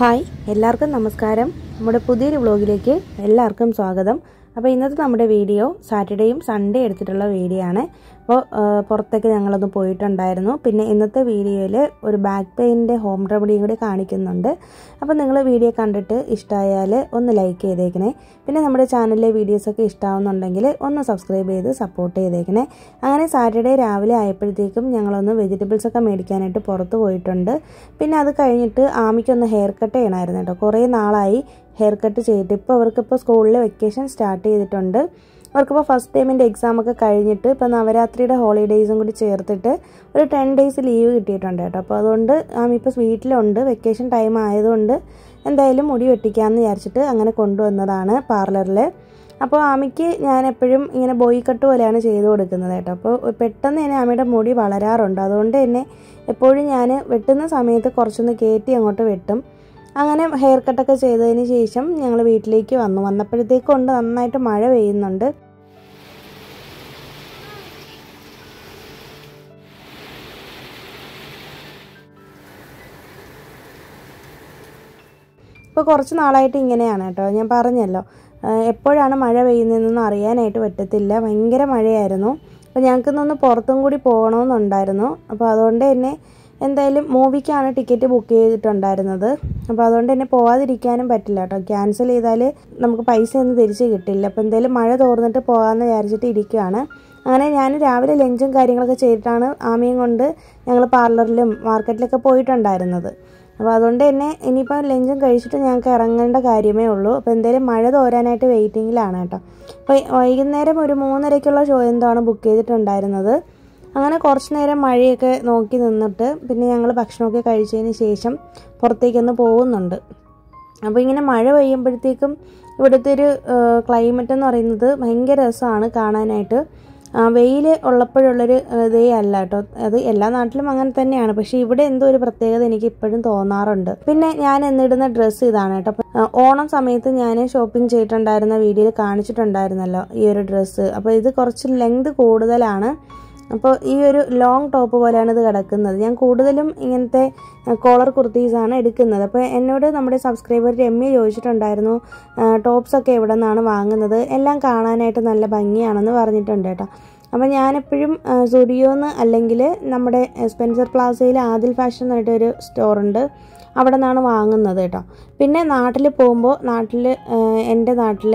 hi എല്ലാവർക്കും നമസ്കാരം നമ്മുടെ പുതിയൊരു വ്ളോഗിലേക്ക് എല്ലാവർക്കും സ്വാഗതം അപ്പോൾ ഇന്നത്തെ നമ്മുടെ വീഡിയോ സാറ്റർഡേയും സൺഡേ എടുത്തിട്ടുള്ള വീഡിയോ ആണ് അപ്പോൾ പുറത്തേക്ക് ഞങ്ങളൊന്ന് പോയിട്ടുണ്ടായിരുന്നു പിന്നെ ഇന്നത്തെ വീഡിയോയിൽ ഒരു ബാക്ക് പെയിൻ്റെ ഹോം റെമഡിയും കൂടി കാണിക്കുന്നുണ്ട് അപ്പോൾ നിങ്ങൾ വീഡിയോ കണ്ടിട്ട് ഇഷ്ടമായാൽ ഒന്ന് ലൈക്ക് ചെയ്തേക്കണേ പിന്നെ നമ്മുടെ ചാനലിലെ വീഡിയോസൊക്കെ ഇഷ്ടമാവുന്നുണ്ടെങ്കിൽ ഒന്ന് സബ്സ്ക്രൈബ് ചെയ്ത് സപ്പോർട്ട് ചെയ്തേക്കണേ അങ്ങനെ സാറ്റർഡേ രാവിലെ ആയപ്പോഴത്തേക്കും ഞങ്ങളൊന്ന് വെജിറ്റബിൾസൊക്കെ മേടിക്കാനായിട്ട് പുറത്ത് പോയിട്ടുണ്ട് പിന്നെ അത് കഴിഞ്ഞിട്ട് ആമിക്കൊന്ന് ഹെയർ കട്ട് ചെയ്യണമായിരുന്നു കേട്ടോ കുറേ നാളായി ഹെയർ കട്ട് ചെയ്തിട്ട് ഇപ്പോൾ അവർക്കിപ്പോൾ സ്കൂളിൽ വെക്കേഷൻ സ്റ്റാർട്ട് ചെയ്തിട്ടുണ്ട് അവർക്കിപ്പോൾ ഫസ്റ്റ് ടൈമിൻ്റെ എക്സാമൊക്കെ കഴിഞ്ഞിട്ട് ഇപ്പോൾ നവരാത്രിയുടെ ഹോളിഡേയ്സും കൂടി ചേർത്തിട്ട് ഒരു ടെൻ ഡേയ്സ് ലീവ് കിട്ടിയിട്ടുണ്ട് കേട്ടോ അപ്പോൾ അതുകൊണ്ട് ആമിപ്പോൾ വീട്ടിലുണ്ട് വെക്കേഷൻ ടൈം ആയതുകൊണ്ട് എന്തായാലും മുടി വെട്ടിക്കാമെന്ന് വിചാരിച്ചിട്ട് അങ്ങനെ കൊണ്ടുവന്നതാണ് പാർലറിൽ അപ്പോൾ ആമിക്ക് ഞാൻ എപ്പോഴും ഇങ്ങനെ ബോയ് കട്ട് പോലെയാണ് ചെയ്തു കൊടുക്കുന്നത് കേട്ടോ അപ്പോൾ പെട്ടെന്ന് തന്നെ ആമിയുടെ മുടി വളരാറുണ്ട് അതുകൊണ്ട് തന്നെ എപ്പോഴും ഞാൻ വെട്ടുന്ന സമയത്ത് കുറച്ചൊന്ന് കയറ്റി അങ്ങോട്ട് വെട്ടും അങ്ങനെ ഹെയർ കട്ടൊക്കെ ചെയ്തതിന് ശേഷം ഞങ്ങൾ വീട്ടിലേക്ക് വന്നു വന്നപ്പോഴത്തേക്കും ഉണ്ട് നന്നായിട്ട് മഴ പെയ്യുന്നുണ്ട് ഇപ്പോൾ കുറച്ച് നാളായിട്ട് ഇങ്ങനെയാണ് കേട്ടോ ഞാൻ പറഞ്ഞല്ലോ എപ്പോഴാണ് മഴ പെയ്യുന്നതെന്ന് അറിയാനായിട്ട് പറ്റത്തില്ല ഭയങ്കര മഴയായിരുന്നു അപ്പോൾ ഞങ്ങൾക്കിന്നൊന്ന് പുറത്തും കൂടി പോകണമെന്നുണ്ടായിരുന്നു അപ്പോൾ അതുകൊണ്ട് തന്നെ എന്തായാലും മൂവിക്കാണ് ടിക്കറ്റ് ബുക്ക് ചെയ്തിട്ടുണ്ടായിരുന്നത് അപ്പോൾ അതുകൊണ്ട് തന്നെ പോകാതിരിക്കാനും പറ്റില്ല കേട്ടോ ക്യാൻസൽ ചെയ്താൽ നമുക്ക് പൈസ ഒന്നും തിരിച്ച് കിട്ടില്ല അപ്പോൾ എന്തായാലും മഴ തോർന്നിട്ട് പോകാമെന്ന് വിചാരിച്ചിട്ട് ഇരിക്കുകയാണ് അങ്ങനെ ഞാൻ രാവിലെ ലഞ്ചും കാര്യങ്ങളൊക്കെ ചെയ്തിട്ടാണ് ആമയും കൊണ്ട് ഞങ്ങൾ പാർലറിലും മാർക്കറ്റിലൊക്കെ പോയിട്ടുണ്ടായിരുന്നത് അപ്പോൾ അതുകൊണ്ട് തന്നെ ഇനിയിപ്പോൾ ലഞ്ചും കഴിച്ചിട്ട് ഞങ്ങൾക്ക് ഇറങ്ങേണ്ട കാര്യമേ ഉള്ളൂ അപ്പോൾ എന്തായാലും മഴ തോരാനായിട്ട് വെയിറ്റിങ്ങിലാണ് കേട്ടോ അപ്പോൾ വൈകുന്നേരം ഒരു മൂന്നരയ്ക്കുള്ള ഷോ എന്താണ് ബുക്ക് ചെയ്തിട്ടുണ്ടായിരുന്നത് അങ്ങനെ കുറച്ച് നേരം മഴയൊക്കെ നോക്കി നിന്നിട്ട് പിന്നെ ഞങ്ങൾ ഭക്ഷണമൊക്കെ കഴിച്ചതിന് ശേഷം പുറത്തേക്കൊന്ന് പോകുന്നുണ്ട് അപ്പോൾ ഇങ്ങനെ മഴ പെയ്യുമ്പോഴത്തേക്കും ഇവിടുത്തെ ഒരു ക്ലൈമറ്റ് എന്ന് പറയുന്നത് ഭയങ്കര രസമാണ് കാണാനായിട്ട് വെയിൽ ഉള്ളപ്പോഴുള്ളൊരു ഇതേ അല്ല കേട്ടോ അത് എല്ലാ നാട്ടിലും അങ്ങനെ തന്നെയാണ് പക്ഷെ ഇവിടെ എന്തോ ഒരു പ്രത്യേകത എനിക്ക് ഇപ്പോഴും തോന്നാറുണ്ട് പിന്നെ ഞാൻ എന്നിടുന്ന ഡ്രസ്സ് ഇതാണ് കേട്ടോ ഓണം സമയത്ത് ഞാൻ ഷോപ്പിംഗ് ചെയ്തിട്ടുണ്ടായിരുന്ന വീഡിയോയിൽ കാണിച്ചിട്ടുണ്ടായിരുന്നല്ലോ ഈ ഒരു ഡ്രസ്സ് അപ്പോൾ ഇത് കുറച്ച് ലെങ്ത് കൂടുതലാണ് അപ്പോൾ ഈ ഒരു ലോങ് ടോപ്പ് പോലെയാണ് ഇത് കിടക്കുന്നത് ഞാൻ കൂടുതലും ഇങ്ങനത്തെ കോളർ കുർത്തീസാണ് എടുക്കുന്നത് അപ്പോൾ എന്നോട് നമ്മുടെ സബ്സ്ക്രൈബർ രമ്യ ചോദിച്ചിട്ടുണ്ടായിരുന്നു ടോപ്സൊക്കെ എവിടെ നിന്നാണ് വാങ്ങുന്നത് എല്ലാം കാണാനായിട്ട് നല്ല ഭംഗിയാണെന്ന് പറഞ്ഞിട്ടുണ്ട് കേട്ടോ അപ്പോൾ ഞാനെപ്പോഴും സുഡിയോന്ന് അല്ലെങ്കിൽ നമ്മുടെ സ്പെൻസർ പ്ലാസയിൽ ആദിൽ ഫാഷൻ എന്നായിട്ടൊരു സ്റ്റോറുണ്ട് അവിടെ നിന്നാണ് വാങ്ങുന്നത് കേട്ടോ പിന്നെ നാട്ടിൽ പോകുമ്പോൾ നാട്ടിൽ എൻ്റെ നാട്ടിൽ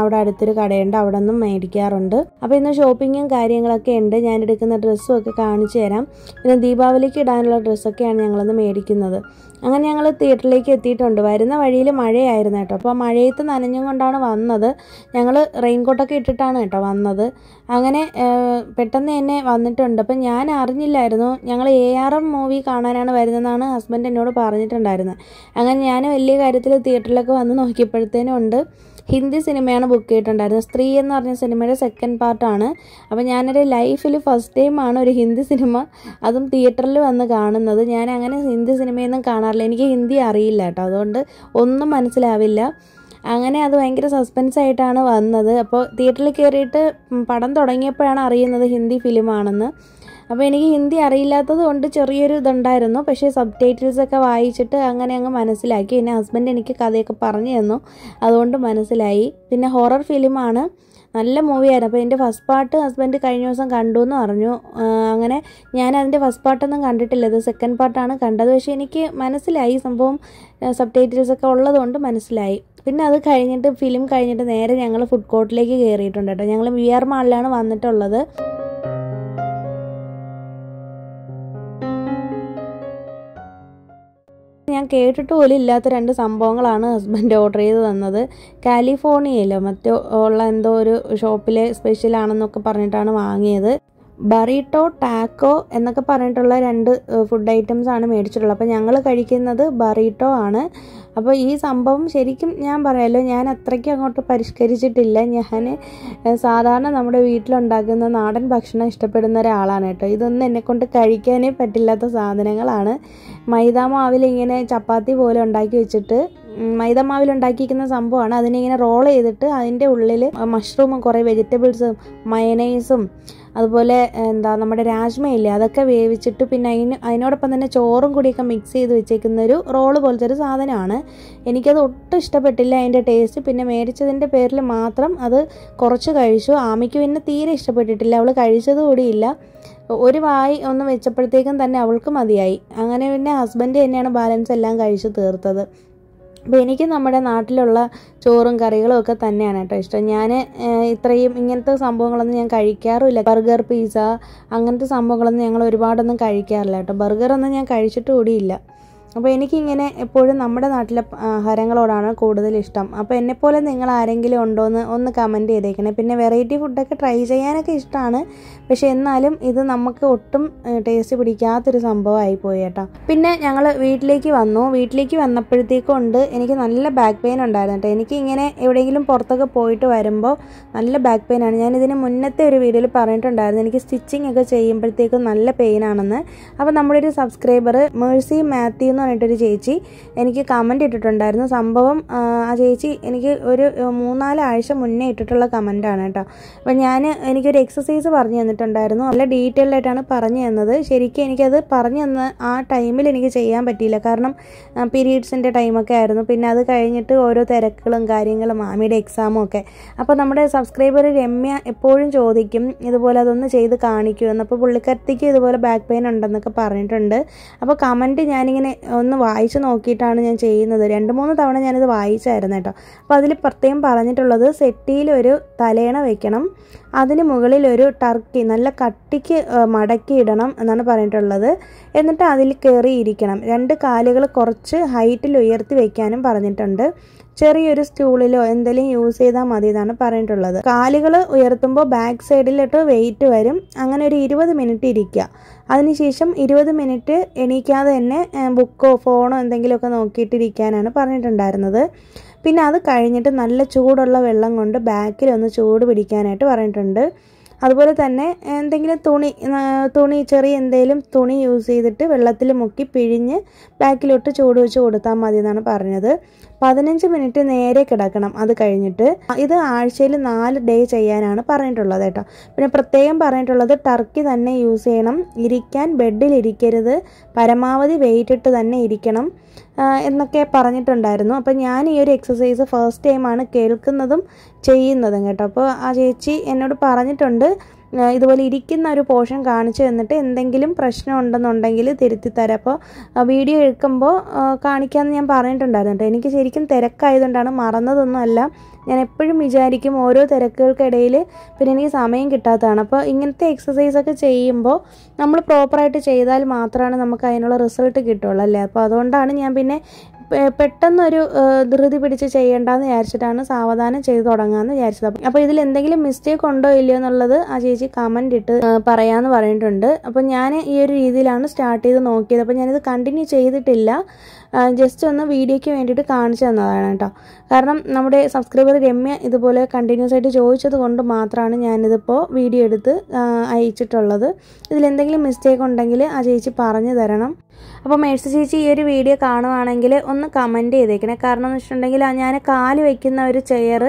അവിടെ അടുത്തൊരു കടയുണ്ട് അവിടെ നിന്നും മേടിക്കാറുണ്ട് അപ്പോൾ ഇന്ന് ഷോപ്പിങ്ങും കാര്യങ്ങളൊക്കെ ഉണ്ട് ഞാൻ എടുക്കുന്ന ഡ്രസ്സും ഒക്കെ കാണിച്ചു തരാം പിന്നെ ദീപാവലിക്ക് ഇടാനുള്ള ഡ്രസ്സൊക്കെയാണ് ഞങ്ങളൊന്ന് മേടിക്കുന്നത് അങ്ങനെ ഞങ്ങൾ തിയേറ്ററിലേക്ക് എത്തിയിട്ടുണ്ട് വരുന്ന വഴിയിൽ മഴയായിരുന്നു കേട്ടോ അപ്പോൾ മഴയത്ത് നനഞ്ഞും കൊണ്ടാണ് വന്നത് ഞങ്ങൾ റെയിൻകോട്ടൊക്കെ ഇട്ടിട്ടാണ് കേട്ടോ വന്നത് അങ്ങനെ പെട്ടെന്ന് തന്നെ വന്നിട്ടുണ്ട് അപ്പം ഞാൻ അറിഞ്ഞില്ലായിരുന്നു ഞങ്ങൾ എ ആർ എം മൂവി കാണാനാണ് വരുന്നതെന്നാണ് ഹസ്ബൻഡ് എന്നോട് പറഞ്ഞിട്ടുണ്ടായിരുന്നത് അങ്ങനെ ഞാൻ വലിയ കാര്യത്തിൽ തിയേറ്ററിലൊക്കെ വന്ന് നോക്കിയപ്പോഴത്തേനും ഉണ്ട് ഹിന്ദി സിനിമയാണ് ബുക്ക് ചെയ്തിട്ടുണ്ടായിരുന്നത് സ്ത്രീ എന്ന് പറഞ്ഞ സിനിമയുടെ സെക്കൻഡ് പാർട്ടാണ് അപ്പോൾ ഞാനൊരു ലൈഫിൽ ഫസ്റ്റ് ടൈമാണ് ഒരു ഹിന്ദി സിനിമ അതും തിയേറ്ററിൽ വന്ന് കാണുന്നത് ഞാൻ അങ്ങനെ ഹിന്ദി സിനിമയൊന്നും കാണാറില്ല എനിക്ക് ഹിന്ദി അറിയില്ല കേട്ടോ അതുകൊണ്ട് ഒന്നും മനസ്സിലാവില്ല അങ്ങനെ അത് ഭയങ്കര സസ്പെൻസ് ആയിട്ടാണ് വന്നത് അപ്പോൾ തിയേറ്ററിൽ കയറിയിട്ട് പടം തുടങ്ങിയപ്പോഴാണ് അറിയുന്നത് ഹിന്ദി ഫിലിമാണെന്ന് അപ്പോൾ എനിക്ക് ഹിന്ദി അറിയില്ലാത്തത് കൊണ്ട് ചെറിയൊരു ഇതുണ്ടായിരുന്നു പക്ഷേ സബ് ടൈറ്റിൽസൊക്കെ വായിച്ചിട്ട് അങ്ങനെ അങ്ങ് മനസ്സിലാക്കി പിന്നെ ഹസ്ബൻഡ് എനിക്ക് കഥയൊക്കെ പറഞ്ഞു തന്നു അതുകൊണ്ട് മനസ്സിലായി പിന്നെ ഹൊറർ ഫിലിമാണ് നല്ല മൂവിയായിരുന്നു അപ്പോൾ എൻ്റെ ഫസ്റ്റ് പാർട്ട് ഹസ്ബൻഡ് കഴിഞ്ഞ ദിവസം കണ്ടു എന്ന് പറഞ്ഞു അങ്ങനെ ഞാൻ അതിൻ്റെ ഫസ്റ്റ് പാർട്ടൊന്നും കണ്ടിട്ടില്ല അത് സെക്കൻഡ് പാർട്ടാണ് കണ്ടത് പക്ഷേ എനിക്ക് മനസ്സിലായി സംഭവം സബ് ടൈറ്റിൽസൊക്കെ ഉള്ളതുകൊണ്ട് മനസ്സിലായി പിന്നെ അത് കഴിഞ്ഞിട്ട് ഫിലിം കഴിഞ്ഞിട്ട് നേരെ ഞങ്ങൾ ഫുഡ് കോർട്ടിലേക്ക് കയറിയിട്ടുണ്ട് കേട്ടോ ഞങ്ങൾ വി ആർ മാളിലാണ് വന്നിട്ടുള്ളത് കേട്ടിട്ട് പോലും ഇല്ലാത്ത രണ്ട് സംഭവങ്ങളാണ് ഹസ്ബൻഡ് ഓർഡർ ചെയ്ത് തന്നത് കാലിഫോർണിയയിലോ മറ്റോ ഉള്ള എന്തോ ഒരു ഷോപ്പിലെ സ്പെഷ്യലാണെന്നൊക്കെ പറഞ്ഞിട്ടാണ് വാങ്ങിയത് ബറീട്ടോ ടാക്കോ എന്നൊക്കെ പറഞ്ഞിട്ടുള്ള രണ്ട് ഫുഡ് ഐറ്റംസ് ആണ് മേടിച്ചിട്ടുള്ളത് അപ്പോൾ ഞങ്ങൾ കഴിക്കുന്നത് ബറീട്ടോ ആണ് അപ്പോൾ ഈ സംഭവം ശരിക്കും ഞാൻ പറയാമല്ലോ ഞാൻ അത്രയ്ക്ക് അങ്ങോട്ട് പരിഷ്കരിച്ചിട്ടില്ല ഞാൻ സാധാരണ നമ്മുടെ വീട്ടിലുണ്ടാക്കുന്ന നാടൻ ഭക്ഷണം ഇഷ്ടപ്പെടുന്ന ഒരാളാണ് കേട്ടോ ഇതൊന്നും എന്നെക്കൊണ്ട് കഴിക്കാനേ പറ്റില്ലാത്ത സാധനങ്ങളാണ് മൈദാമാവിൽ ഇങ്ങനെ ചപ്പാത്തി പോലെ ഉണ്ടാക്കി വെച്ചിട്ട് മൈദമാവിൽ ഉണ്ടാക്കിയിരിക്കുന്ന സംഭവമാണ് അതിനെ ഇങ്ങനെ റോൾ ചെയ്തിട്ട് അതിൻ്റെ ഉള്ളിൽ മഷ്റൂമും കുറേ വെജിറ്റബിൾസും മയനൈസും അതുപോലെ എന്താ നമ്മുടെ രാജ്മയില്ലേ അതൊക്കെ വേവിച്ചിട്ട് പിന്നെ അതിന് അതിനോടൊപ്പം തന്നെ ചോറും കൂടിയൊക്കെ മിക്സ് ചെയ്ത് വെച്ചേക്കുന്ന ഒരു റോള് പോലത്തെ ഒരു സാധനമാണ് എനിക്കത് ഒട്ടും ഇഷ്ടപ്പെട്ടില്ല അതിൻ്റെ ടേസ്റ്റ് പിന്നെ മേടിച്ചതിൻ്റെ പേരിൽ മാത്രം അത് കുറച്ച് കഴിച്ചു ആമയ്ക്ക് പിന്നെ തീരെ ഇഷ്ടപ്പെട്ടിട്ടില്ല അവൾ കഴിച്ചത് കൂടിയില്ല ഒരു വായി ഒന്ന് വെച്ചപ്പോഴത്തേക്കും തന്നെ അവൾക്ക് മതിയായി അങ്ങനെ പിന്നെ ഹസ്ബൻഡ് തന്നെയാണ് ബാലൻസ് എല്ലാം കഴിച്ചു തീർത്തത് അപ്പോൾ എനിക്ക് നമ്മുടെ നാട്ടിലുള്ള ചോറും കറികളും ഒക്കെ തന്നെയാണ് കേട്ടോ ഇഷ്ടം ഞാൻ ഇത്രയും ഇങ്ങനത്തെ സംഭവങ്ങളൊന്നും ഞാൻ കഴിക്കാറുമില്ല ബർഗർ പിസ്സ അങ്ങനത്തെ സംഭവങ്ങളൊന്നും ഞങ്ങൾ ഒരുപാടൊന്നും കഴിക്കാറില്ല കേട്ടോ ബർഗറൊന്നും ഞാൻ കഴിച്ചിട്ട് കൂടിയില്ല അപ്പോൾ എനിക്കിങ്ങനെ എപ്പോഴും നമ്മുടെ നാട്ടിലെ ആഹാരങ്ങളോടാണ് കൂടുതൽ ഇഷ്ടം അപ്പോൾ എന്നെപ്പോലെ നിങ്ങൾ ആരെങ്കിലും ഉണ്ടോ എന്ന് ഒന്ന് കമൻറ്റ് ചെയ്തേക്കണേ പിന്നെ വെറൈറ്റി ഫുഡൊക്കെ ട്രൈ ചെയ്യാനൊക്കെ ഇഷ്ടമാണ് പക്ഷേ എന്നാലും ഇത് നമുക്ക് ഒട്ടും ടേസ്റ്റ് പിടിക്കാത്തൊരു സംഭവമായി പോയി കേട്ടോ പിന്നെ ഞങ്ങൾ വീട്ടിലേക്ക് വന്നു വീട്ടിലേക്ക് വന്നപ്പോഴത്തേക്കൊണ്ട് എനിക്ക് നല്ല ബാക്ക് പെയിൻ ഉണ്ടായിരുന്നു കേട്ടോ എനിക്കിങ്ങനെ എവിടെയെങ്കിലും പുറത്തൊക്കെ പോയിട്ട് വരുമ്പോൾ നല്ല ബാക്ക് പെയിൻ ആണ് ഞാൻ മുന്നത്തെ ഒരു വീഡിയോയിൽ പറഞ്ഞിട്ടുണ്ടായിരുന്നു എനിക്ക് സ്റ്റിച്ചിങ് ഒക്കെ ചെയ്യുമ്പോഴത്തേക്കും നല്ല പെയിൻ ആണെന്ന് അപ്പോൾ നമ്മുടെ ഒരു സബ്സ്ക്രൈബർ മേഴ്സി മാത്യു പറഞ്ഞിട്ടൊരു ചേച്ചി എനിക്ക് കമൻ്റ് ഇട്ടിട്ടുണ്ടായിരുന്നു സംഭവം ആ ചേച്ചി എനിക്ക് ഒരു മൂന്നാലാഴ്ച മുന്നേ ഇട്ടിട്ടുള്ള കമൻ്റാണ് കേട്ടോ അപ്പം ഞാൻ എനിക്കൊരു എക്സസൈസ് പറഞ്ഞു തന്നിട്ടുണ്ടായിരുന്നു നല്ല ഡീറ്റെയിൽഡ് ആയിട്ടാണ് പറഞ്ഞു തന്നത് ശരിക്കും എനിക്കത് പറഞ്ഞു തന്ന ആ ടൈമിൽ എനിക്ക് ചെയ്യാൻ പറ്റിയില്ല കാരണം പീരീഡ്സിൻ്റെ ടൈമൊക്കെ ആയിരുന്നു പിന്നെ അത് കഴിഞ്ഞിട്ട് ഓരോ തിരക്കുകളും കാര്യങ്ങളും മാമിയുടെ എക്സാമും ഒക്കെ അപ്പോൾ നമ്മുടെ സബ്സ്ക്രൈബർ രമ്യ എപ്പോഴും ചോദിക്കും ഇതുപോലെ അതൊന്ന് ചെയ്ത് കാണിക്കുമെന്ന് അപ്പോൾ പുള്ളിക്കാരത്തേക്ക് ഇതുപോലെ ബാക്ക് പെയിൻ ഉണ്ടെന്നൊക്കെ പറഞ്ഞിട്ടുണ്ട് അപ്പോൾ കമൻറ്റ് ഞാനിങ്ങനെ ഒന്ന് വായിച്ച് നോക്കിയിട്ടാണ് ഞാൻ ചെയ്യുന്നത് രണ്ട് മൂന്ന് തവണ ഞാനിത് വായിച്ചായിരുന്നു കേട്ടോ അപ്പോൾ അതിൽ പ്രത്യേകം പറഞ്ഞിട്ടുള്ളത് സെറ്റിയിലൊരു തലേണ വെക്കണം അതിന് മുകളിലൊരു ടർക്കി നല്ല കട്ടിക്ക് മടക്കിയിടണം എന്നാണ് പറഞ്ഞിട്ടുള്ളത് എന്നിട്ട് അതിൽ കയറിയിരിക്കണം രണ്ട് കാലുകൾ കുറച്ച് ഹൈറ്റിൽ ഉയർത്തി വയ്ക്കാനും പറഞ്ഞിട്ടുണ്ട് ചെറിയൊരു സ്റ്റൂളിലോ എന്തെങ്കിലും യൂസ് ചെയ്താൽ മതി എന്നാണ് പറഞ്ഞിട്ടുള്ളത് കാലുകൾ ഉയർത്തുമ്പോൾ ബാക്ക് സൈഡിലിട്ട് വെയിറ്റ് വരും അങ്ങനെ ഒരു ഇരുപത് മിനിറ്റ് ഇരിക്കുക അതിനുശേഷം ഇരുപത് മിനിറ്റ് എണീക്കാതെ തന്നെ ബുക്കോ ഫോണോ എന്തെങ്കിലുമൊക്കെ നോക്കിയിട്ടിരിക്കാനാണ് പറഞ്ഞിട്ടുണ്ടായിരുന്നത് പിന്നെ അത് കഴിഞ്ഞിട്ട് നല്ല ചൂടുള്ള വെള്ളം കൊണ്ട് ബാക്കിൽ ഒന്ന് ചൂട് പിടിക്കാനായിട്ട് പറഞ്ഞിട്ടുണ്ട് അതുപോലെ തന്നെ എന്തെങ്കിലും തുണി തുണി ചെറിയ എന്തെങ്കിലും തുണി യൂസ് ചെയ്തിട്ട് വെള്ളത്തിൽ മുക്കി പിഴിഞ്ഞ് ബാക്കിലോട്ട് ചൂട് വെച്ച് കൊടുത്താൽ മതി എന്നാണ് പറഞ്ഞത് പതിനഞ്ച് മിനിറ്റ് നേരെ കിടക്കണം അത് കഴിഞ്ഞിട്ട് ഇത് ആഴ്ചയിൽ നാല് ഡേ ചെയ്യാനാണ് പറഞ്ഞിട്ടുള്ളത് കേട്ടോ പിന്നെ പ്രത്യേകം പറഞ്ഞിട്ടുള്ളത് ടർക്കി തന്നെ യൂസ് ചെയ്യണം ഇരിക്കാൻ ബെഡിൽ ഇരിക്കരുത് പരമാവധി വെയിറ്റ് ഇട്ട് തന്നെ ഇരിക്കണം എന്നൊക്കെ പറഞ്ഞിട്ടുണ്ടായിരുന്നു അപ്പോൾ ഞാൻ ഈ ഒരു എക്സസൈസ് ഫസ്റ്റ് ടൈമാണ് കേൾക്കുന്നതും ചെയ്യുന്നതും കേട്ടോ അപ്പോൾ ആ ചേച്ചി എന്നോട് പറഞ്ഞിട്ടുണ്ട് ഇതുപോലെ ഇരിക്കുന്ന ഒരു പോർഷൻ കാണിച്ചു തന്നിട്ട് എന്തെങ്കിലും പ്രശ്നം ഉണ്ടെന്നുണ്ടെങ്കിൽ തിരുത്തി തരാം അപ്പോൾ വീഡിയോ എടുക്കുമ്പോൾ കാണിക്കാമെന്ന് ഞാൻ പറഞ്ഞിട്ടുണ്ടായിരുന്നു എനിക്ക് ശരിക്കും തിരക്കായതുകൊണ്ടാണ് മറന്നതൊന്നുമല്ല ഞാൻ എപ്പോഴും വിചാരിക്കും ഓരോ തിരക്കുകൾക്കിടയിൽ പിന്നെ എനിക്ക് സമയം കിട്ടാത്തതാണ് അപ്പോൾ ഇങ്ങനത്തെ എക്സസൈസൊക്കെ ചെയ്യുമ്പോൾ നമ്മൾ പ്രോപ്പറായിട്ട് ചെയ്താൽ മാത്രമാണ് നമുക്ക് അതിനുള്ള റിസൾട്ട് കിട്ടുള്ളൂ അല്ലേ അപ്പോൾ അതുകൊണ്ടാണ് ഞാൻ പിന്നെ പെട്ടെന്നൊരു ധൃതി പിടിച്ച് ചെയ്യേണ്ടെന്ന് വിചാരിച്ചിട്ടാണ് സാവധാനം ചെയ്ത് തുടങ്ങാന്ന് വിചാരിച്ചത് അപ്പോൾ ഇതിൽ എന്തെങ്കിലും മിസ്റ്റേക്ക് ഉണ്ടോ ഇല്ലയോ എന്നുള്ളത് ആ ചേച്ചി കമന്റ് ഇട്ട് പറയാന്ന് പറഞ്ഞിട്ടുണ്ട് അപ്പോൾ ഞാൻ ഈ ഒരു രീതിയിലാണ് സ്റ്റാർട്ട് ചെയ്ത് നോക്കിയത് അപ്പോൾ ഞാനിത് കണ്ടിന്യൂ ചെയ്തിട്ടില്ല ജസ്റ്റ് ഒന്ന് വീഡിയോയ്ക്ക് വേണ്ടിയിട്ട് കാണിച്ചു തന്നതാണ് കേട്ടോ കാരണം നമ്മുടെ സബ്സ്ക്രൈബർ രമ്യ ഇതുപോലെ കണ്ടിന്യൂസ് ആയിട്ട് ചോദിച്ചത് കൊണ്ട് മാത്രമാണ് ഞാനിതിപ്പോൾ വീഡിയോ എടുത്ത് അയച്ചിട്ടുള്ളത് ഇതിലെന്തെങ്കിലും മിസ്റ്റേക്ക് ഉണ്ടെങ്കിൽ ആ ചേച്ചി പറഞ്ഞു തരണം അപ്പോൾ മേഴ്സി ചേച്ചി ഈ ഒരു വീഡിയോ കാണുവാണെങ്കിൽ ഒന്ന് കമൻറ്റ് ചെയ്തേക്കണേ കാരണം എന്ന് വെച്ചിട്ടുണ്ടെങ്കിൽ ഞാൻ കാല് വയ്ക്കുന്ന ഒരു ചെയർ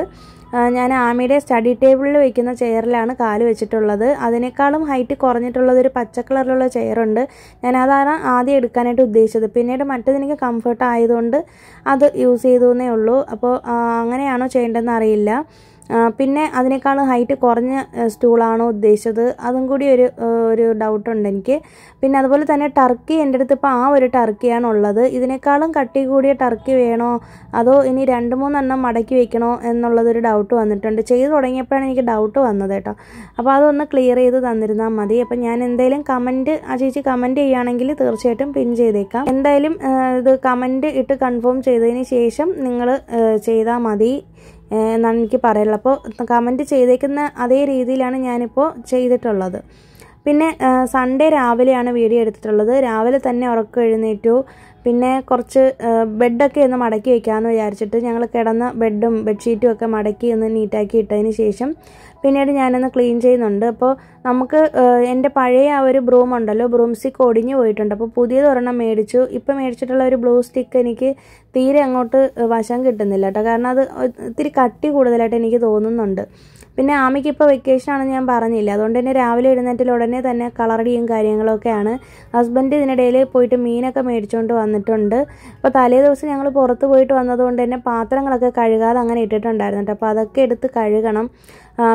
ഞാൻ ആമിയുടെ സ്റ്റഡി ടേബിളിൽ വെക്കുന്ന ചെയറിലാണ് കാല് വെച്ചിട്ടുള്ളത് അതിനേക്കാളും ഹൈറ്റ് കുറഞ്ഞിട്ടുള്ളത് ഒരു പച്ച കളറിലുള്ള ചെയറുണ്ട് ഞാൻ അതാണ് ആദ്യം എടുക്കാനായിട്ട് ഉദ്ദേശിച്ചത് പിന്നീട് മറ്റത് എനിക്ക് അത് യൂസ് ചെയ്തു എന്നേ ഉള്ളൂ അപ്പോൾ അങ്ങനെയാണോ ചെയ്യേണ്ടതെന്ന് അറിയില്ല പിന്നെ അതിനേക്കാൾ ഹൈറ്റ് കുറഞ്ഞ സ്റ്റൂളാണോ ഉദ്ദേശിച്ചത് അതും കൂടി ഒരു ഒരു ഡൗട്ടുണ്ട് എനിക്ക് പിന്നെ അതുപോലെ തന്നെ ടർക്കി എൻ്റെ അടുത്ത് ഇപ്പോൾ ആ ഒരു ടർക്കിയാണ് ഉള്ളത് ഇതിനേക്കാളും കട്ടി കൂടിയ ടർക്കി വേണോ അതോ ഇനി രണ്ട് മൂന്നെണ്ണം മടക്കി വെക്കണോ എന്നുള്ളതൊരു ഡൗട്ട് വന്നിട്ടുണ്ട് ചെയ്തു തുടങ്ങിയപ്പോഴാണ് എനിക്ക് ഡൗട്ട് വന്നത് കേട്ടോ അപ്പോൾ അതൊന്ന് ക്ലിയർ ചെയ്ത് തന്നിരുന്നാൽ മതി അപ്പം ഞാൻ എന്തായാലും കമൻറ്റ് ആ ചേച്ചി കമൻറ്റ് ചെയ്യുകയാണെങ്കിൽ തീർച്ചയായിട്ടും പിൻ ചെയ്തേക്കാം എന്തായാലും ഇത് കമൻറ്റ് ഇട്ട് കൺഫേം ചെയ്തതിന് ശേഷം നിങ്ങൾ ചെയ്താൽ മതി എന്നാണ് എനിക്ക് പറയാനുള്ളത് അപ്പോൾ കമൻറ്റ് ചെയ്തേക്കുന്ന അതേ രീതിയിലാണ് ഞാനിപ്പോൾ ചെയ്തിട്ടുള്ളത് പിന്നെ സൺഡേ രാവിലെയാണ് വീഡിയോ എടുത്തിട്ടുള്ളത് രാവിലെ തന്നെ ഉറക്കം എഴുന്നേറ്റു പിന്നെ കുറച്ച് ബെഡൊക്കെ ഒന്ന് മടക്കി വയ്ക്കാമെന്ന് വിചാരിച്ചിട്ട് ഞങ്ങൾ കിടന്ന ബെഡും ബെഡ്ഷീറ്റും ഒക്കെ മടക്കി ഒന്ന് നീറ്റാക്കി ഇട്ടതിന് ശേഷം പിന്നീട് ഞാനൊന്ന് ക്ലീൻ ചെയ്യുന്നുണ്ട് അപ്പോൾ നമുക്ക് എൻ്റെ പഴയ ആ ഒരു ബ്രൂം ഉണ്ടല്ലോ ബ്രൂം സ്റ്റിക്ക് ഒടിഞ്ഞു പോയിട്ടുണ്ട് അപ്പോൾ പുതിയത് ഒരെണ്ണം മേടിച്ചു ഇപ്പോൾ മേടിച്ചിട്ടുള്ള ഒരു ബ്ലൂ സ്റ്റിക്ക് എനിക്ക് തീരെ അങ്ങോട്ട് വശം കിട്ടുന്നില്ല കേട്ടോ കാരണം അത് ഇത്തിരി കട്ടി കൂടുതലായിട്ട് എനിക്ക് തോന്നുന്നുണ്ട് പിന്നെ ആമയ്ക്ക് ഇപ്പോൾ ആണെന്ന് ഞാൻ പറഞ്ഞില്ല അതുകൊണ്ട് തന്നെ രാവിലെ എഴുന്നേറ്റിൽ ഉടനെ തന്നെ കളറടിയും കാര്യങ്ങളൊക്കെയാണ് ഹസ്ബൻഡ് ഇതിനിടയിൽ പോയിട്ട് മീനൊക്കെ മേടിച്ചുകൊണ്ട് വന്നിട്ടുണ്ട് അപ്പോൾ തലേ ദിവസം ഞങ്ങൾ പുറത്ത് പോയിട്ട് വന്നതുകൊണ്ട് തന്നെ പാത്രങ്ങളൊക്കെ കഴുകാതെ അങ്ങനെ ഇട്ടിട്ടുണ്ടായിരുന്നു കേട്ടോ അപ്പോൾ അതൊക്കെ എടുത്ത് കഴുകണം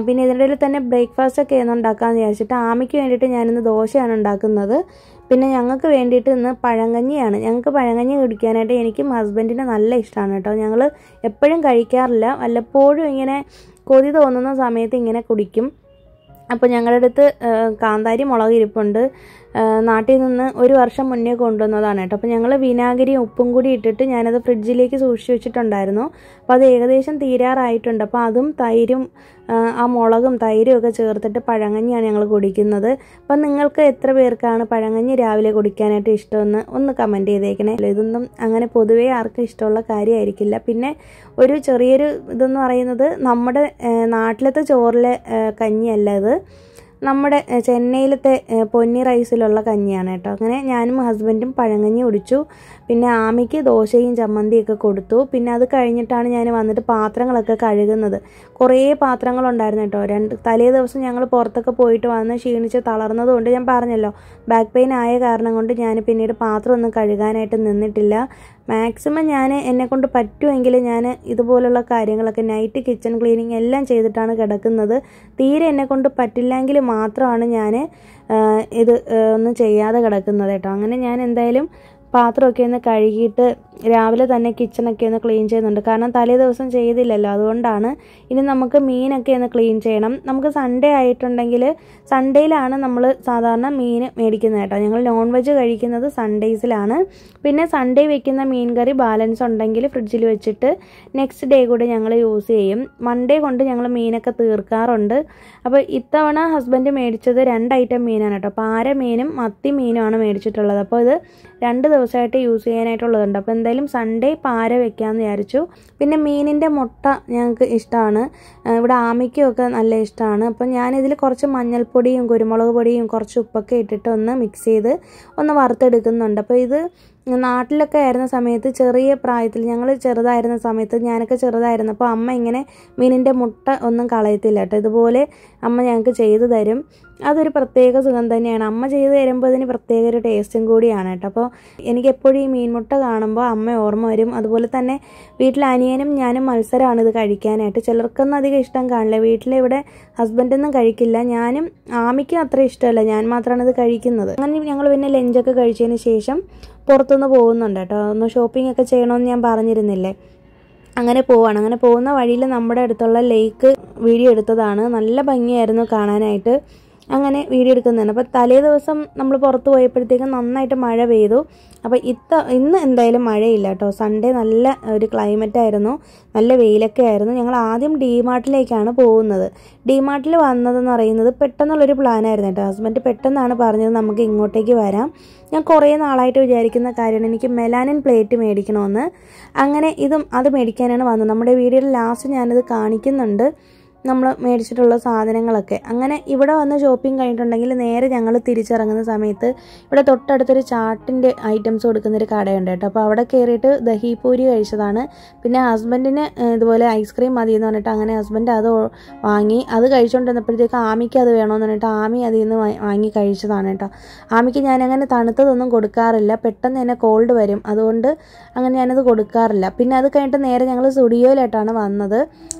പിന്നെ ഇതിനിടയിൽ തന്നെ ബ്രേക്ക്ഫാസ്റ്റ് ഒക്കെ ഒന്ന് ഉണ്ടാക്കാമെന്ന് വിചാരിച്ചിട്ട് ആമയ്ക്ക് വേണ്ടിയിട്ട് ഞാനിന്ന് ദോശയാണ് ഉണ്ടാക്കുന്നത് പിന്നെ ഞങ്ങൾക്ക് വേണ്ടിയിട്ട് ഇന്ന് പഴങ്കഞ്ഞിയാണ് ഞങ്ങൾക്ക് പഴങ്കഞ്ഞി കുടിക്കാനായിട്ട് എനിക്കും ഹസ്ബൻഡിന് നല്ല ഇഷ്ടമാണ് കേട്ടോ ഞങ്ങൾ എപ്പോഴും കഴിക്കാറില്ല വല്ലപ്പോഴും ഇങ്ങനെ കൊതി തോന്നുന്ന സമയത്ത് ഇങ്ങനെ കുടിക്കും അപ്പോൾ ഞങ്ങളുടെ അടുത്ത് കാന്താരി മുളക് ഇരിപ്പുണ്ട് നാട്ടിൽ നിന്ന് ഒരു വർഷം മുന്നേ കൊണ്ടുവന്നതാണ് കേട്ടോ അപ്പോൾ ഞങ്ങൾ വിനാഗിരി ഉപ്പും കൂടി ഇട്ടിട്ട് ഞാനത് ഫ്രിഡ്ജിലേക്ക് സൂക്ഷിച്ച് വെച്ചിട്ടുണ്ടായിരുന്നു അപ്പോൾ അത് ഏകദേശം തീരാറായിട്ടുണ്ട് അപ്പോൾ അതും തൈരും ആ മുളകും തൈരും ഒക്കെ ചേർത്തിട്ട് പഴങ്ങഞ്ഞിയാണ് ഞങ്ങൾ കുടിക്കുന്നത് അപ്പം നിങ്ങൾക്ക് എത്ര പേർക്കാണ് പഴങ്ങഞ്ഞി രാവിലെ കുടിക്കാനായിട്ട് ഇഷ്ടമെന്ന് ഒന്ന് കമൻറ്റ് ചെയ്തേക്കണേ ഇതൊന്നും അങ്ങനെ പൊതുവേ ആർക്കും ഇഷ്ടമുള്ള കാര്യമായിരിക്കില്ല പിന്നെ ഒരു ചെറിയൊരു ഇതെന്ന് പറയുന്നത് നമ്മുടെ നാട്ടിലത്തെ ചോറിലെ കഞ്ഞിയല്ല ഇത് നമ്മുടെ ചെന്നൈയിലത്തെ പൊന്നി റൈസിലുള്ള കഞ്ഞിയാണ് കേട്ടോ അങ്ങനെ ഞാനും ഹസ്ബൻഡും പഴങ്കഞ്ഞി കുടിച്ചു പിന്നെ ആമിക്ക് ദോശയും ചമ്മന്തിയൊക്കെ കൊടുത്തു പിന്നെ അത് കഴിഞ്ഞിട്ടാണ് ഞാൻ വന്നിട്ട് പാത്രങ്ങളൊക്കെ കഴുകുന്നത് കുറേ പാത്രങ്ങളുണ്ടായിരുന്നു കേട്ടോ രണ്ട് തലേ ദിവസം ഞങ്ങൾ പുറത്തൊക്കെ പോയിട്ട് വന്ന് ക്ഷീണിച്ച് തളർന്നതുകൊണ്ട് ഞാൻ പറഞ്ഞല്ലോ ബാക്ക് പെയിൻ ആയ കാരണം കൊണ്ട് ഞാൻ പിന്നീട് പാത്രമൊന്നും കഴുകാനായിട്ട് നിന്നിട്ടില്ല മാക്സിമം ഞാൻ എന്നെക്കൊണ്ട് പറ്റുമെങ്കിൽ ഞാൻ ഇതുപോലുള്ള കാര്യങ്ങളൊക്കെ നൈറ്റ് കിച്ചൺ ക്ലീനിങ് എല്ലാം ചെയ്തിട്ടാണ് കിടക്കുന്നത് തീരെ എന്നെക്കൊണ്ട് പറ്റില്ലെങ്കിൽ മാത്രമാണ് ഞാൻ ഇത് ഒന്നും ചെയ്യാതെ കിടക്കുന്നത് കേട്ടോ അങ്ങനെ ഞാൻ എന്തായാലും പാത്രമൊക്കെ ഒന്ന് കഴുകിയിട്ട് രാവിലെ തന്നെ കിച്ചണൊക്കെ ഒന്ന് ക്ലീൻ ചെയ്യുന്നുണ്ട് കാരണം തലേ ദിവസം ചെയ്തില്ലല്ലോ അതുകൊണ്ടാണ് ഇനി നമുക്ക് മീനൊക്കെ ഒന്ന് ക്ലീൻ ചെയ്യണം നമുക്ക് സൺഡേ ആയിട്ടുണ്ടെങ്കിൽ സൺഡേയിലാണ് നമ്മൾ സാധാരണ മീൻ മേടിക്കുന്നത് കേട്ടോ ഞങ്ങൾ നോൺ വെജ് കഴിക്കുന്നത് സൺഡേസിലാണ് പിന്നെ സൺഡേ വെക്കുന്ന മീൻ കറി ബാലൻസ് ഉണ്ടെങ്കിൽ ഫ്രിഡ്ജിൽ വെച്ചിട്ട് നെക്സ്റ്റ് ഡേ കൂടെ ഞങ്ങൾ യൂസ് ചെയ്യും മൺഡേ കൊണ്ട് ഞങ്ങൾ മീനൊക്കെ തീർക്കാറുണ്ട് അപ്പോൾ ഇത്തവണ ഹസ്ബൻഡ് മേടിച്ചത് രണ്ട് ഐറ്റം മീനാണ് കേട്ടോ പാര മീനും മത്തി മീനുമാണ് മേടിച്ചിട്ടുള്ളത് അപ്പോൾ ഇത് രണ്ട് ദിവസമായിട്ട് യൂസ് ചെയ്യാനായിട്ടുള്ളതുണ്ട് അപ്പോൾ എന്തായാലും സൺഡേ പാര വെക്കാമെന്ന് വിചാരിച്ചു പിന്നെ മീനിൻ്റെ മുട്ട ഞങ്ങൾക്ക് ഇഷ്ടമാണ് ഇവിടെ ആമയ്ക്കുമൊക്കെ നല്ല ഇഷ്ടമാണ് അപ്പം ഞാനിതിൽ കുറച്ച് മഞ്ഞൾപ്പൊടിയും കുരുമുളക് പൊടിയും കുറച്ച് ഉപ്പൊക്കെ ഇട്ടിട്ട് ഒന്ന് മിക്സ് ചെയ്ത് ഒന്ന് വറുത്തെടുക്കുന്നുണ്ട് അപ്പോൾ ഇത് നാട്ടിലൊക്കെ ആയിരുന്ന സമയത്ത് ചെറിയ പ്രായത്തിൽ ഞങ്ങൾ ചെറുതായിരുന്ന സമയത്ത് ഞാനൊക്കെ ചെറുതായിരുന്നപ്പോൾ അമ്മ ഇങ്ങനെ മീനിൻ്റെ മുട്ട ഒന്നും കളയത്തില്ല കേട്ടോ ഇതുപോലെ അമ്മ ഞങ്ങൾക്ക് ചെയ്തു തരും അതൊരു പ്രത്യേക സുഖം തന്നെയാണ് അമ്മ ചെയ്തു തരുമ്പോൾ അതിന് പ്രത്യേക ഒരു ടേസ്റ്റും കൂടിയാണ് കേട്ടോ അപ്പോൾ എനിക്ക് എപ്പോഴും ഈ മീൻമുട്ട കാണുമ്പോൾ അമ്മ ഓർമ്മ വരും അതുപോലെ തന്നെ വീട്ടിൽ അനിയനും ഞാനും മത്സരമാണ് ഇത് കഴിക്കാനായിട്ട് ചിലർക്കൊന്നും അധികം ഇഷ്ടം കാണില്ല വീട്ടിലിവിടെ ഹസ്ബൻഡൊന്നും കഴിക്കില്ല ഞാനും ആമിക്കും അത്ര ഇഷ്ടമല്ല ഞാൻ മാത്രമാണ് ഇത് കഴിക്കുന്നത് അങ്ങനെ ഞങ്ങൾ പിന്നെ ലഞ്ചൊക്കെ കഴിച്ചതിന് ശേഷം പുറത്തുനിന്ന് പോകുന്നുണ്ട് കേട്ടോ ഒന്ന് ഷോപ്പിംഗ് ഒക്കെ ചെയ്യണമെന്ന് ഞാൻ പറഞ്ഞിരുന്നില്ലേ അങ്ങനെ പോവാണ് അങ്ങനെ പോകുന്ന വഴിയിൽ നമ്മുടെ അടുത്തുള്ള ലേക്ക് വീഡിയോ എടുത്തതാണ് നല്ല ഭംഗിയായിരുന്നു കാണാനായിട്ട് അങ്ങനെ വീഡിയോ എടുക്കുന്നതാണ് അപ്പോൾ തലേ ദിവസം നമ്മൾ പുറത്ത് പോയപ്പോഴത്തേക്കും നന്നായിട്ട് മഴ പെയ്തു അപ്പോൾ ഇത്ത ഇന്ന് എന്തായാലും മഴയില്ല കേട്ടോ സൺഡേ നല്ല ഒരു ക്ലൈമറ്റ് ആയിരുന്നു നല്ല വെയിലൊക്കെ ആയിരുന്നു ഞങ്ങൾ ആദ്യം ഡിമാർട്ടിലേക്കാണ് പോകുന്നത് ഡിമാർട്ടിൽ വന്നതെന്ന് പറയുന്നത് പെട്ടെന്നുള്ളൊരു പ്ലാനായിരുന്നു കേട്ടോ ഹസ്ബൻഡ് പെട്ടെന്നാണ് പറഞ്ഞത് നമുക്ക് ഇങ്ങോട്ടേക്ക് വരാം ഞാൻ കുറേ നാളായിട്ട് വിചാരിക്കുന്ന കാര്യമാണ് എനിക്ക് മെലാനിൻ പ്ലേറ്റ് മേടിക്കണമെന്ന് അങ്ങനെ ഇതും അത് മേടിക്കാനാണ് വന്നത് നമ്മുടെ വീഡിയോയിൽ ലാസ്റ്റ് ഞാനത് കാണിക്കുന്നുണ്ട് നമ്മൾ മേടിച്ചിട്ടുള്ള സാധനങ്ങളൊക്കെ അങ്ങനെ ഇവിടെ വന്ന് ഷോപ്പിംഗ് കഴിഞ്ഞിട്ടുണ്ടെങ്കിൽ നേരെ ഞങ്ങൾ തിരിച്ചിറങ്ങുന്ന സമയത്ത് ഇവിടെ തൊട്ടടുത്തൊരു ചാട്ടിൻ്റെ ഐറ്റംസ് കൊടുക്കുന്നൊരു കടയുണ്ട് കേട്ടോ അപ്പോൾ അവിടെ കയറിയിട്ട് ദഹിപൂരി കഴിച്ചതാണ് പിന്നെ ഹസ്ബൻഡിന് ഇതുപോലെ ഐസ്ക്രീം മതി എന്ന് പറഞ്ഞിട്ട് അങ്ങനെ ഹസ്ബൻഡ് അത് വാങ്ങി അത് കഴിച്ചുകൊണ്ടിരുന്നപ്പോഴത്തേക്ക് ആമിക്ക് അത് വേണമെന്ന് പറഞ്ഞിട്ട് ആമി അതിൽ നിന്ന് വാങ്ങി കഴിച്ചതാണ് കേട്ടോ ആമിക്ക് ഞാൻ അങ്ങനെ തണുത്തതൊന്നും കൊടുക്കാറില്ല പെട്ടെന്ന് തന്നെ കോൾഡ് വരും അതുകൊണ്ട് അങ്ങനെ ഞാനത് കൊടുക്കാറില്ല പിന്നെ അത് കഴിഞ്ഞിട്ട് നേരെ ഞങ്ങൾ സ്റ്റുഡിയോയിലായിട്ടാണ് വന്നത്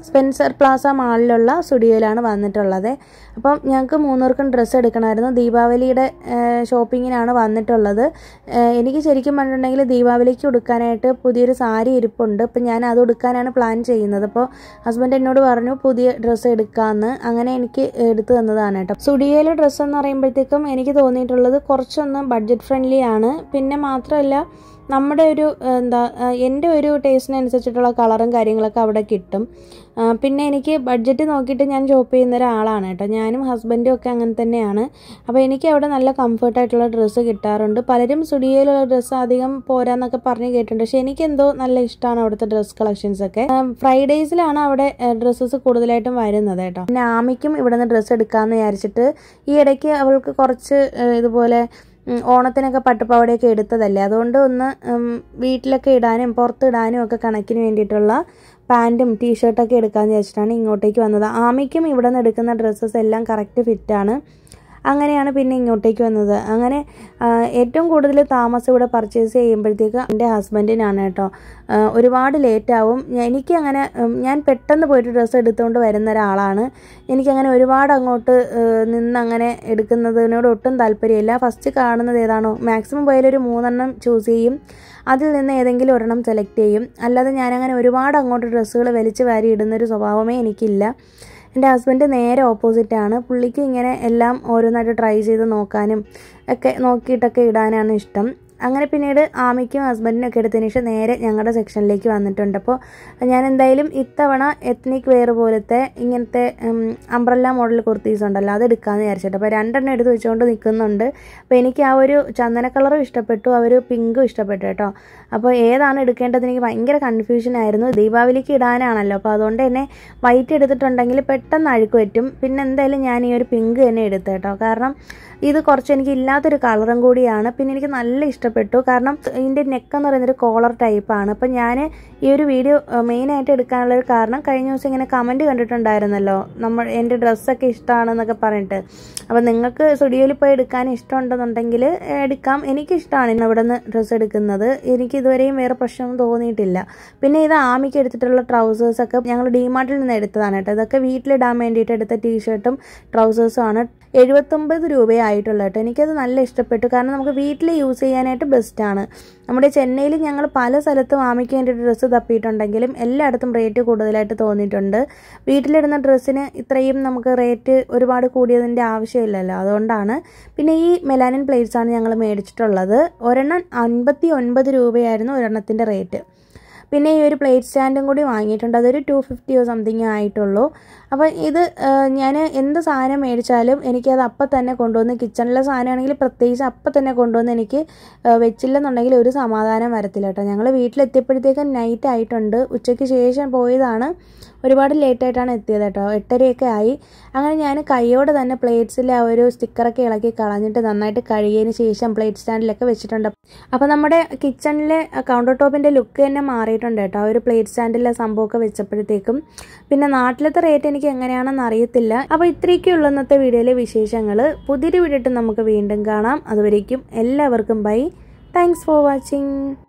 സ്പെൻസർ പ്ലാസ മാളിൽ ലെവലിലുള്ള സ്റ്റുഡിയോയിലാണ് വന്നിട്ടുള്ളത് അപ്പം ഞങ്ങൾക്ക് മൂന്നൂർക്കും ഡ്രസ്സ് എടുക്കണമായിരുന്നു ദീപാവലിയുടെ ഷോപ്പിങ്ങിനാണ് വന്നിട്ടുള്ളത് എനിക്ക് ശരിക്കും പറഞ്ഞിട്ടുണ്ടെങ്കിൽ ദീപാവലിക്ക് ഉടുക്കാനായിട്ട് പുതിയൊരു സാരി ഇരിപ്പുണ്ട് അപ്പം ഞാൻ അത് ഉടുക്കാനാണ് പ്ലാൻ ചെയ്യുന്നത് അപ്പോൾ ഹസ്ബൻഡ് എന്നോട് പറഞ്ഞു പുതിയ ഡ്രസ്സ് എടുക്കാമെന്ന് അങ്ങനെ എനിക്ക് എടുത്തു തന്നതാണ് കേട്ടോ സ്റ്റുഡിയോയിലെ ഡ്രസ്സ് എന്ന് പറയുമ്പോഴത്തേക്കും എനിക്ക് തോന്നിയിട്ടുള്ളത് കുറച്ചൊന്ന് ബഡ്ജറ്റ് ഫ്രണ്ട്ലി ആണ് പിന്നെ മാത്രമല്ല നമ്മുടെ ഒരു എന്താ എൻ്റെ ഒരു ടേസ്റ്റിനനുസരിച്ചിട്ടുള്ള കളറും കാര്യങ്ങളൊക്കെ അവിടെ കിട്ടും പിന്നെ എനിക്ക് ബഡ്ജറ്റ് നോക്കിയിട്ട് ഞാൻ ഷോപ്പ് ചെയ്യുന്ന ഒരാളാണ് കേട്ടോ ഞാനും ഹസ്ബൻഡും ഒക്കെ അങ്ങനെ തന്നെയാണ് അപ്പോൾ എനിക്ക് അവിടെ നല്ല കംഫർട്ടായിട്ടുള്ള ഡ്രസ്സ് കിട്ടാറുണ്ട് പലരും സ്റ്റുഡിയോയിലുള്ള ഡ്രസ്സ് അധികം പോരാന്നൊക്കെ പറഞ്ഞ് കേട്ടിട്ടുണ്ട് പക്ഷെ എനിക്കെന്തോ നല്ല ഇഷ്ടമാണ് അവിടുത്തെ ഡ്രസ്സ് കളക്ഷൻസ് ഒക്കെ ഫ്രൈഡേയ്സിലാണ് അവിടെ ഡ്രസ്സസ് കൂടുതലായിട്ടും വരുന്നത് കേട്ടോ പിന്നെ ആമിക്കും ഇവിടെ നിന്ന് ഡ്രസ്സ് എടുക്കാമെന്ന് വിചാരിച്ചിട്ട് ഈ ഇടയ്ക്ക് അവൾക്ക് കുറച്ച് ഇതുപോലെ ഓണത്തിനൊക്കെ പട്ടുപാവടയൊക്കെ എടുത്തതല്ലേ അതുകൊണ്ട് ഒന്ന് വീട്ടിലൊക്കെ ഇടാനും പുറത്തിടാനും ഒക്കെ കണക്കിന് വേണ്ടിയിട്ടുള്ള പാൻറ്റും ടീഷർട്ടൊക്കെ എടുക്കാമെന്ന് വെച്ചിട്ടാണ് ഇങ്ങോട്ടേക്ക് വന്നത് ആമയ്ക്കും ഇവിടെ നിന്ന് എടുക്കുന്ന ഡ്രസ്സസ് എല്ലാം കറക്റ്റ് ഫിറ്റാണ് അങ്ങനെയാണ് പിന്നെ ഇങ്ങോട്ടേക്ക് വന്നത് അങ്ങനെ ഏറ്റവും കൂടുതൽ താമസം ഇവിടെ പർച്ചേസ് ചെയ്യുമ്പോഴത്തേക്ക് എൻ്റെ ഹസ്ബൻഡിനാണ് കേട്ടോ ഒരുപാട് ലേറ്റാവും എനിക്ക് അങ്ങനെ ഞാൻ പെട്ടെന്ന് പോയിട്ട് ഡ്രസ്സ് എടുത്തുകൊണ്ട് വരുന്ന ഒരാളാണ് എനിക്കങ്ങനെ ഒരുപാട് അങ്ങോട്ട് നിന്ന് അങ്ങനെ എടുക്കുന്നതിനോട് ഒട്ടും താല്പര്യമില്ല ഫസ്റ്റ് കാണുന്നത് ഏതാണോ മാക്സിമം പോയാലൊരു മൂന്നെണ്ണം ചൂസ് ചെയ്യും അതിൽ നിന്ന് ഏതെങ്കിലും ഒരെണ്ണം സെലക്ട് ചെയ്യും അല്ലാതെ ഞാനങ്ങനെ ഒരുപാട് അങ്ങോട്ട് ഡ്രസ്സുകൾ വലിച്ചു വാരി ഇടുന്നൊരു സ്വഭാവമേ എനിക്കില്ല എൻ്റെ ഹസ്ബൻഡ് നേരെ ഓപ്പോസിറ്റാണ് പുള്ളിക്ക് ഇങ്ങനെ എല്ലാം ഓരോന്നായിട്ട് ട്രൈ ചെയ്ത് നോക്കാനും ഒക്കെ നോക്കിയിട്ടൊക്കെ ഇടാനാണ് ഇഷ്ടം അങ്ങനെ പിന്നീട് ആമയ്ക്കും ഒക്കെ എടുത്തതിന് ശേഷം നേരെ ഞങ്ങളുടെ സെക്ഷനിലേക്ക് വന്നിട്ടുണ്ട് അപ്പോൾ ഞാൻ എന്തായാലും ഇത്തവണ എത്നിക് വെയർ പോലത്തെ ഇങ്ങനത്തെ അംബ്രല്ല മോഡൽ കുർത്തീസ് ഉണ്ടല്ലോ അത് എടുക്കാമെന്ന് വിചാരിച്ചിട്ട് അപ്പോൾ രണ്ടെണ്ണം എടുത്ത് വെച്ചുകൊണ്ട് നിൽക്കുന്നുണ്ട് അപ്പോൾ എനിക്ക് ആ ഒരു ചന്ദന കളറും ഇഷ്ടപ്പെട്ടു ആ ഒരു പിങ്കും ഇഷ്ടപ്പെട്ടു കേട്ടോ അപ്പോൾ ഏതാണ് എടുക്കേണ്ടത് എനിക്ക് ഭയങ്കര കൺഫ്യൂഷൻ ആയിരുന്നു ദീപാവലിക്ക് ഇടാനാണല്ലോ അപ്പോൾ അതുകൊണ്ട് തന്നെ വൈറ്റ് എടുത്തിട്ടുണ്ടെങ്കിൽ പെട്ടെന്ന് അഴുക്ക് പറ്റും പിന്നെ എന്തായാലും ഞാൻ ഈ ഒരു പിങ്ക് തന്നെ എടുത്തു കേട്ടോ കാരണം ഇത് കുറച്ച് എനിക്ക് ഇല്ലാത്തൊരു കളറും കൂടിയാണ് പിന്നെ എനിക്ക് നല്ല ഇഷ്ടം ഇഷ്ടപ്പെട്ടു കാരണം ഇതിൻ്റെ നെക്ക് എന്ന് പറയുന്നൊരു കോളർ ടൈപ്പാണ് അപ്പം ഞാൻ ഈ ഒരു വീഡിയോ മെയിനായിട്ട് എടുക്കാനുള്ള ഒരു കാരണം കഴിഞ്ഞ ദിവസം ഇങ്ങനെ കമൻറ്റ് കണ്ടിട്ടുണ്ടായിരുന്നല്ലോ നമ്മൾ എൻ്റെ ഡ്രസ്സൊക്കെ ഇഷ്ടമാണെന്നൊക്കെ പറഞ്ഞിട്ട് അപ്പം നിങ്ങൾക്ക് സ്റ്റുഡിയോയിൽ പോയി എടുക്കാൻ ഇഷ്ടമുണ്ടെന്നുണ്ടെങ്കിൽ എടുക്കാം എനിക്കിഷ്ടമാണ് ഇന്ന് അവിടെ നിന്ന് ഡ്രസ്സ് എടുക്കുന്നത് എനിക്ക് ഇതുവരെയും വേറെ പ്രശ്നമൊന്നും തോന്നിയിട്ടില്ല പിന്നെ ഇത് ആമിക്ക് എടുത്തിട്ടുള്ള ട്രൗസേഴ്സൊക്കെ ഞങ്ങൾ ഡിമാർട്ടിൽ നിന്ന് എടുത്തതാണ് കേട്ടോ ഇതൊക്കെ വീട്ടിലിടാൻ വേണ്ടിയിട്ട് എടുത്ത ടീഷർട്ടും ട്രൗസേഴ്സും ആണ് എഴുപത്തൊമ്പത് രൂപയായിട്ടുള്ള കേട്ടോ എനിക്കത് നല്ല ഇഷ്ടപ്പെട്ടു കാരണം നമുക്ക് വീട്ടിൽ യൂസ് ചെയ്യാനായിട്ട് ബെസ്റ്റാണ് നമ്മുടെ ചെന്നൈയിൽ ഞങ്ങൾ പല സ്ഥലത്തും ആമയ്ക്ക് വേണ്ടി ഡ്രസ്സ് തപ്പിയിട്ടുണ്ടെങ്കിലും എല്ലായിടത്തും റേറ്റ് കൂടുതലായിട്ട് തോന്നിയിട്ടുണ്ട് വീട്ടിലിടുന്ന ഡ്രസ്സിന് ഇത്രയും നമുക്ക് റേറ്റ് ഒരുപാട് കൂടിയതിൻ്റെ ആവശ്യമില്ലല്ലോ അതുകൊണ്ടാണ് പിന്നെ ഈ മെലാനിൻ പ്ലേറ്റ്സ് ആണ് ഞങ്ങൾ മേടിച്ചിട്ടുള്ളത് ഒരെണ്ണം അൻപത്തി ഒൻപത് രൂപയായിരുന്നു ഒരെണ്ണത്തിൻ്റെ റേറ്റ് പിന്നെ ഈ ഒരു പ്ലേറ്റ് സ്റ്റാൻഡും കൂടി വാങ്ങിയിട്ടുണ്ട് അതൊരു ടു ഫിഫ്റ്റിയോ സംതിങ് ആയിട്ടുള്ളൂ അപ്പോൾ ഇത് ഞാൻ എന്ത് സാധനം മേടിച്ചാലും എനിക്കത് അപ്പം തന്നെ കൊണ്ടുവന്ന് കിച്ചണിലെ സാധനമാണെങ്കിൽ പ്രത്യേകിച്ച് അപ്പം തന്നെ കൊണ്ടുവന്ന് എനിക്ക് വെച്ചില്ലെന്നുണ്ടെങ്കിൽ ഒരു സമാധാനം വരത്തില്ല കേട്ടോ ഞങ്ങൾ വീട്ടിലെത്തിയപ്പോഴത്തേക്കും നൈറ്റ് ആയിട്ടുണ്ട് ഉച്ചയ്ക്ക് ശേഷം പോയതാണ് ഒരുപാട് ലേറ്റായിട്ടാണ് എത്തിയത് കേട്ടോ എട്ടരയൊക്കെ ആയി അങ്ങനെ ഞാൻ കൈയോടെ തന്നെ പ്ലേറ്റ്സിൽ ആ ഒരു സ്റ്റിക്കറൊക്കെ ഇളക്കി കളഞ്ഞിട്ട് നന്നായിട്ട് കഴുകിയതിന് ശേഷം പ്ലേറ്റ് സ്റ്റാൻഡിലൊക്കെ വെച്ചിട്ടുണ്ട് അപ്പോൾ നമ്മുടെ കിച്ചണിലെ കൗണ്ടർ ടോപ്പിൻ്റെ ലുക്ക് തന്നെ മാറിയിട്ടുണ്ട് കേട്ടോ ആ ഒരു പ്ലേറ്റ് സ്റ്റാൻഡിലെ സംഭവമൊക്കെ വെച്ചപ്പോഴത്തേക്കും പിന്നെ നാട്ടിലത്തെ റേറ്റ് എനിക്ക് എങ്ങനെയാണെന്ന് അറിയത്തില്ല അപ്പോൾ ഇത്രയൊക്കെയുള്ള ഇന്നത്തെ വീഡിയോയിലെ വിശേഷങ്ങൾ പുതിരി വിടിട്ട് നമുക്ക് വീണ്ടും കാണാം അതുവരേക്കും എല്ലാവർക്കും ബൈ താങ്ക്സ് ഫോർ വാച്ചിങ്